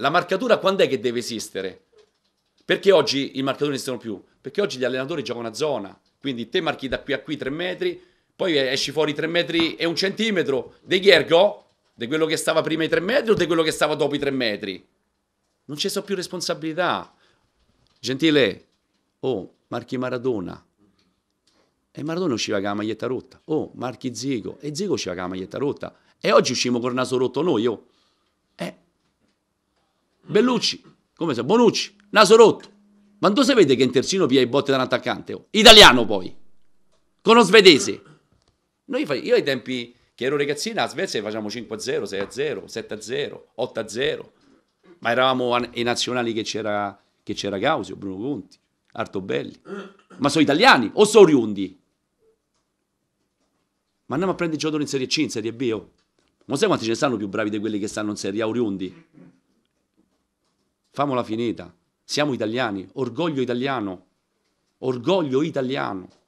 la marcatura quando è che deve esistere? Perché oggi i marcatori non esistono più? Perché oggi gli allenatori giocano a zona, quindi te marchi da qui a qui 3 metri, poi esci fuori 3 metri e un centimetro De Ghergo, di quello che stava prima i 3 metri o di quello che stava dopo i 3 metri? Non ci sono più responsabilità. Gentile, oh, marchi Maradona. E Maradona usciva con la maglietta rotta. Oh, marchi Zico. E Zico usciva con la maglietta rotta. E oggi usciamo col naso rotto noi, oh. Bellucci, come se, Bonucci, naso rotto. Ma tu sapete che in terzino pia i botte da un attaccante? Oh. Italiano poi, con lo svedese. Noi, io ai tempi che ero ragazzina a Svezia facciamo 5-0, 6-0, 7-0, 8-0. Ma eravamo ai nazionali che c'era, che c'era Gausio, Bruno Conti, Artobelli. Ma sono italiani o sono oriundi? Ma andiamo a prendere il giocatore in Serie C, in Serie B. Oh. Ma sai quanti ce ne stanno più bravi di quelli che stanno in Serie A oriundi? famola finita. Siamo italiani, orgoglio italiano, orgoglio italiano.